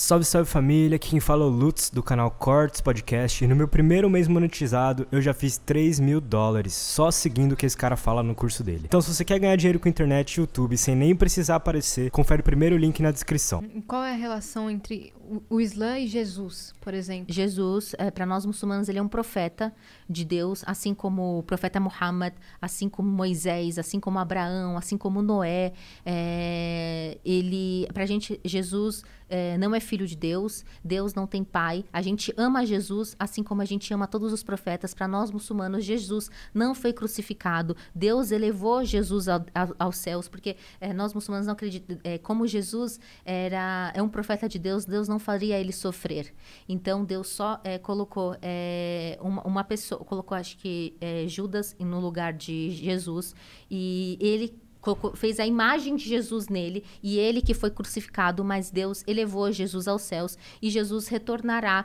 Salve, salve família, aqui quem fala é o Lutz do canal Cortes Podcast e no meu primeiro mês monetizado eu já fiz 3 mil dólares só seguindo o que esse cara fala no curso dele. Então se você quer ganhar dinheiro com internet e YouTube sem nem precisar aparecer, confere o primeiro link na descrição. Qual é a relação entre o, Islã e Jesus, por exemplo. Jesus, é, para nós muçulmanos, ele é um profeta de Deus, assim como o profeta Muhammad, assim como Moisés, assim como Abraão, assim como Noé. É, ele, para a gente, Jesus é, não é filho de Deus, Deus não tem pai. A gente ama Jesus, assim como a gente ama todos os profetas. Para nós muçulmanos, Jesus não foi crucificado. Deus elevou Jesus ao, ao, aos céus, porque é, nós muçulmanos não acreditamos. É, como Jesus era é um profeta de Deus, Deus não não faria ele sofrer. Então Deus só é, colocou é, uma, uma, pessoa, colocou acho que é, Judas no lugar de Jesus e ele colocou, fez a imagem de Jesus nele e ele que foi crucificado, mas Deus elevou Jesus aos céus e Jesus retornará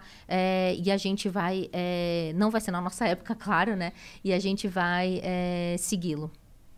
e a gente vai, não vai ser na nossa época, claro, né? E a gente vai segui-lo.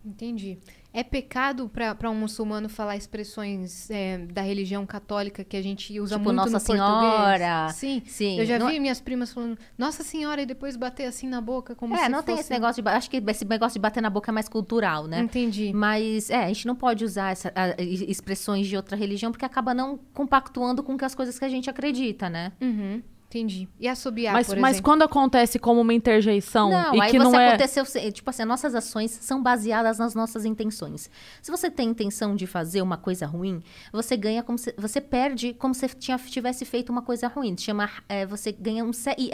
Entendi. É pecado para um muçulmano falar expressões é, da religião católica que a gente usa tipo, muito Nossa no Senhora. português? Sim, sim. Eu já não... vi é? minhas primas falando Nossa Senhora e depois bater assim na boca como é, se É, não fosse... tem esse negócio de... Acho que esse negócio de bater na boca é mais cultural, né? Entendi. Mas, é, a gente não pode usar essa, a, expressões de outra religião porque acaba não compactuando com as coisas que a gente acredita, né? Uhum. Entendi. E assobiar, mas, por mas quando acontece como uma interjeição não, e aí que você não é... aconteceu... Tipo assim, nossas ações são baseadas nas nossas intenções. Se você tem intenção de fazer uma coisa ruim, você ganha como se, Você perde como se tinha, tivesse feito uma coisa ruim. Chama, é, você ganha um set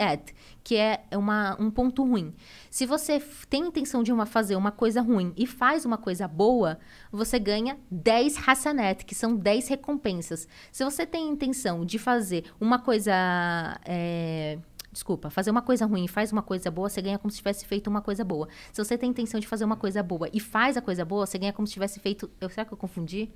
que é, é uma, um ponto ruim. Se você tem intenção de uma, fazer uma coisa ruim e faz uma coisa boa, você ganha 10 hassanet, que são 10 recompensas. Se você tem intenção de fazer uma coisa... É, é, desculpa, fazer uma coisa ruim e faz uma coisa boa, você ganha como se tivesse feito uma coisa boa. Se você tem intenção de fazer uma coisa boa e faz a coisa boa, você ganha como se tivesse feito. Eu, será que eu confundi?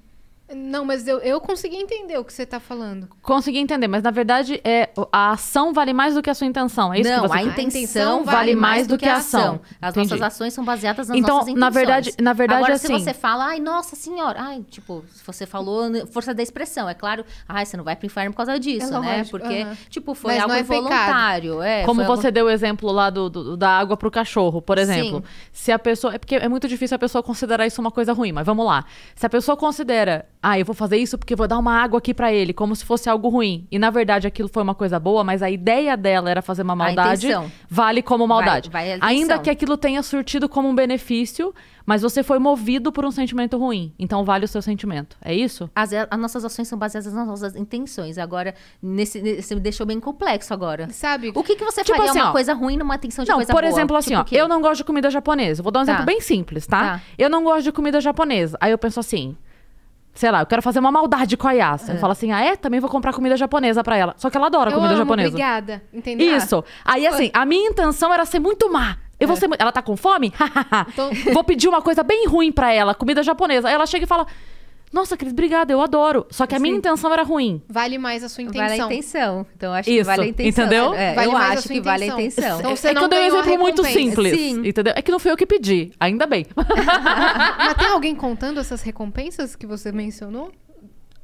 Não, mas eu, eu consegui entender o que você está falando. Consegui entender, mas na verdade é, a ação vale mais do que a sua intenção. É isso Não, que você... a intenção vale mais do que a ação. As Entendi. nossas ações são baseadas nas então, nossas intenções. Então, na verdade, na verdade Agora, assim... se você fala, ai, nossa senhora, ai, tipo, você falou né, força da expressão, é claro, ai, você não vai pro inferno por causa disso, é né? Porque, tipo, foi mas algo é voluntário. É, Como você algo... deu o exemplo lá do, do, da água para o cachorro, por exemplo. Sim. Se a pessoa... É porque é muito difícil a pessoa considerar isso uma coisa ruim, mas vamos lá. Se a pessoa considera ah, eu vou fazer isso porque vou dar uma água aqui para ele, como se fosse algo ruim. E na verdade aquilo foi uma coisa boa, mas a ideia dela era fazer uma maldade, vale como maldade. Vai, vai Ainda que aquilo tenha surtido como um benefício, mas você foi movido por um sentimento ruim. Então vale o seu sentimento. É isso? As, as nossas ações são baseadas nas nossas intenções. Agora, nesse, nesse me deixou bem complexo agora. Sabe? O que, que você tipo faria assim, uma ó, coisa ruim numa intenção de não, coisa por boa? Por exemplo, assim, tipo ó, que... eu não gosto de comida japonesa. Vou dar um tá. exemplo bem simples, tá? tá? Eu não gosto de comida japonesa. Aí eu penso assim, sei lá, eu quero fazer uma maldade com a Yasa. Eu é. falo assim, ah, é? Também vou comprar comida japonesa pra ela. Só que ela adora eu comida amo, japonesa. Obrigada, entendeu? Isso. Aí, ah. assim, a minha intenção era ser muito má. Eu vou é. ser, ela tá com fome? então... vou pedir uma coisa bem ruim pra ela, comida japonesa. Aí ela chega e fala. Nossa, Cris, obrigada, eu adoro. Só que a Sim. minha intenção era ruim. Vale mais a sua intenção. Vale a intenção. Então acho Isso, que vale a intenção. Entendeu? É, vale eu acho que vale a intenção. Então, você é que eu dei um exemplo muito simples. Sim. Entendeu? É que não foi eu que pedi, ainda bem. Mas tem alguém contando essas recompensas que você mencionou?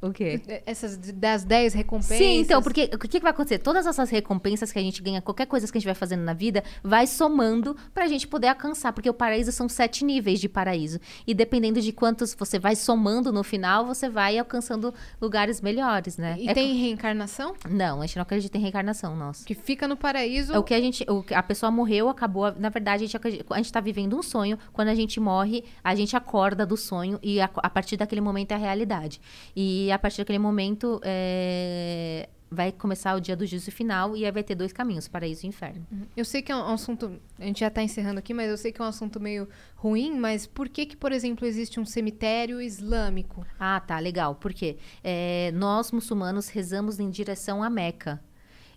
O quê? É, essas das 10 recompensas. Sim, então, porque o que, que vai acontecer? Todas essas recompensas que a gente ganha, qualquer coisa que a gente vai fazendo na vida, vai somando pra gente poder alcançar. Porque o paraíso são sete níveis de paraíso. E dependendo de quantos você vai somando no final, você vai alcançando lugares melhores, né? E é tem reencarnação? Não, a gente não acredita em reencarnação, nossa. Que fica no paraíso. É o que a gente. O, a pessoa morreu, acabou. Na verdade, a gente, a gente tá vivendo um sonho. Quando a gente morre, a gente acorda do sonho e a, a partir daquele momento é a realidade. E a partir daquele momento, é, vai começar o dia do juízo final e aí vai ter dois caminhos, paraíso e inferno. Uhum. Eu sei que é um assunto, a gente já está encerrando aqui, mas eu sei que é um assunto meio ruim, mas por que que, por exemplo, existe um cemitério islâmico? Ah, tá, legal. Por quê? É, nós, muçulmanos, rezamos em direção à Meca.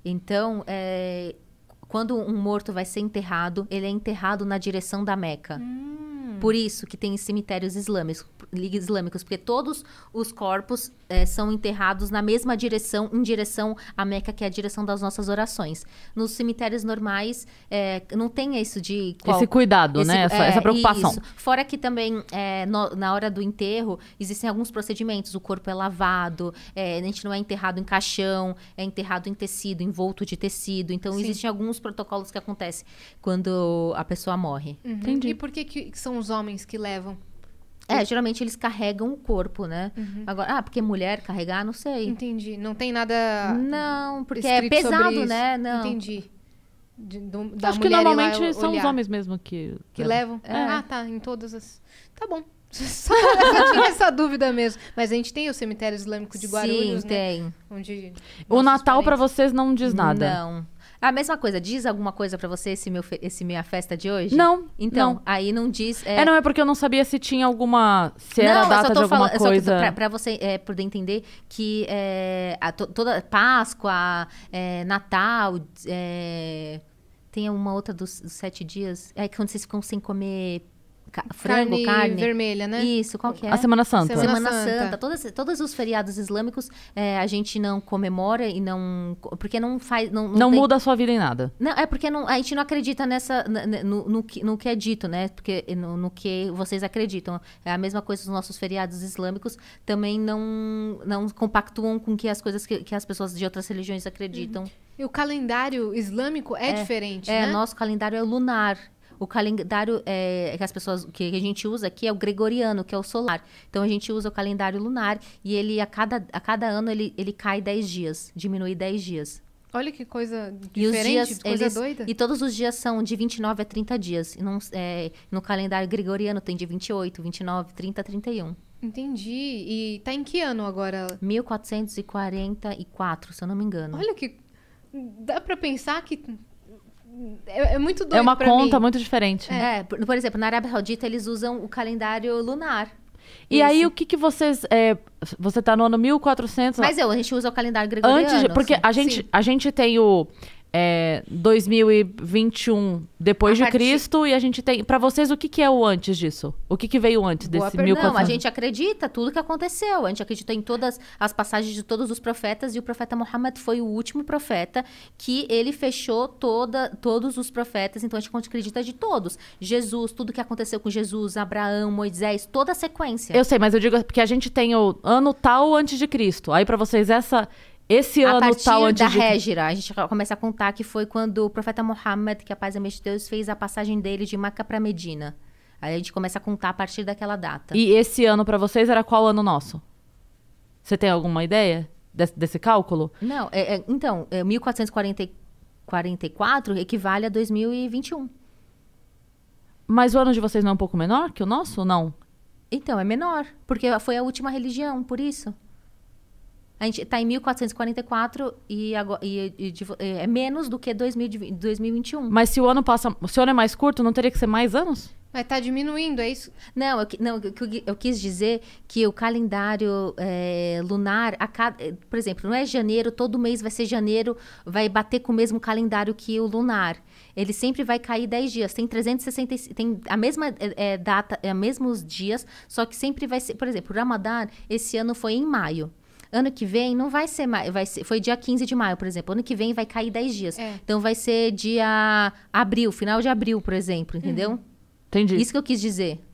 Então, é, quando um morto vai ser enterrado, ele é enterrado na direção da Meca. Hum. Hum. Por isso que tem cemitérios islâmicos, islâmicos porque todos os corpos é, são enterrados na mesma direção, em direção à Meca, que é a direção das nossas orações. Nos cemitérios normais, é, não tem isso de... Qual, esse cuidado, esse, né? Essa, é, essa preocupação. Isso. Fora que também, eh, no, na hora do enterro, existem alguns procedimentos. O corpo é lavado, a gente não é enterrado em caixão, é enterrado em tecido, envolto de tecido. Então, Sim. existem alguns protocolos que acontecem quando a pessoa morre. Uhum. Entendi. E por que, que são os os homens que levam? É, geralmente eles carregam o corpo, né? Uhum. Agora, ah, porque mulher carregar, não sei. Entendi. Não tem nada. Não, porque é pesado, né? Não. Entendi. De, do, Acho que normalmente são os homens mesmo que. Que levam? É. Ah, tá. Em todas as tá bom. Só, só tinha essa dúvida mesmo. Mas a gente tem o cemitério islâmico de Guarulhos, Sim, né? tem. Onde o Natal para vocês não diz nada. Não. A mesma coisa, diz alguma coisa para você esse meu esse minha festa de hoje? Não. Então, não. aí não diz. É... é... não, é porque eu não sabia se tinha alguma. Se não, era data de alguma coisa. Só pra, pra, você é, poder entender que é, a, toda Páscoa, é, Natal. É, tem uma outra dos, dos sete dias. É que quando vocês ficam sem comer frango, carne, carne, vermelha, né? Isso, qual que é? A Semana Santa. Semana, Semana Santa. Santa. Todas, todos os feriados islâmicos é, a gente não comemora e não... Porque não faz... Não, não, não tem... muda a sua vida em nada. Não, é porque não, a gente não acredita nessa... No, no, no que é dito, né? Porque no, no, que vocês acreditam. É a mesma coisa os nossos feriados islâmicos também não, não compactuam com que as coisas que, que as pessoas de outras religiões acreditam. Uhum. E o calendário islâmico é, é diferente, é, né? É, nosso calendário é lunar. O calendário é, que as pessoas que a gente usa aqui é o gregoriano, que é o solar. Então a gente usa o calendário lunar e ele a cada, a cada ano ele, ele cai 10 dias, diminui 10 dias. Olha que coisa diferente, dias, coisa eles, doida. E todos os dias são de 29 a 30 dias. E num, é, no calendário gregoriano tem de 28, 29, 30, 31. Entendi. E tá em que ano agora? 1444, se eu não me engano. Olha que. Dá para pensar que é, é, muito é doido. É uma conta mim. muito diferente. Né? É, por, por, exemplo, na Arábia Saudita eles usam o calendário lunar. E Isso. aí, o que, que vocês. É, você tá no ano 1400. Mas eu, a gente usa o calendário gregoriano. Antes de, porque assim. a gente, a gente tem o é, 2021 depois a de Cristo e a gente tem para vocês o que, que é o antes disso o que, que veio antes Boa desse mil não a gente acredita tudo que aconteceu a gente acredita em todas as passagens de todos os profetas e o profeta Muhammad foi o último profeta que ele fechou toda todos os profetas então a gente acredita de todos Jesus tudo que aconteceu com Jesus Abraão Moisés toda a sequência eu sei mas eu digo porque a gente tem o ano tal antes de Cristo aí para vocês essa esse ano tal tá antes da de... a gente começa a contar que foi quando o profeta Muhammad, que é a paz é de Deus, fez a passagem dele de Maca para Medina. Aí a gente começa a contar a partir daquela data. E esse ano para vocês era qual ano nosso? Você tem alguma ideia desse, desse cálculo? Não, é, é, então, é, 1444 equivale a 2021. Mas o ano de vocês não é um pouco menor que o nosso ou não? Então, é menor, porque foi a última religião, por isso. A gente está em 1444 e, agora, e, e, é, é menos do que 2000, 2021. Mas se o ano passa, se o ano é mais curto, não teria que ser mais anos? Mas tá diminuindo, é isso? Não, eu, não, eu, eu quis dizer que o calendário é, lunar, a cada, é, por exemplo, não é janeiro, todo mês vai ser janeiro, vai bater com o mesmo calendário que o lunar. Ele sempre vai cair 10 dias. Tem 360, tem a mesma é, é, data, é, mesmos dias, só que sempre vai ser, por exemplo, o Ramadã esse ano foi em maio ano que vem não vai ser mais. Vai ser, foi dia 15 de maio, por exemplo. Ano que vem vai cair 10 dias. É. Então vai ser dia abril, final de abril, por exemplo, uhum. entendeu? Uhum. Entendi. Isso que eu quis dizer.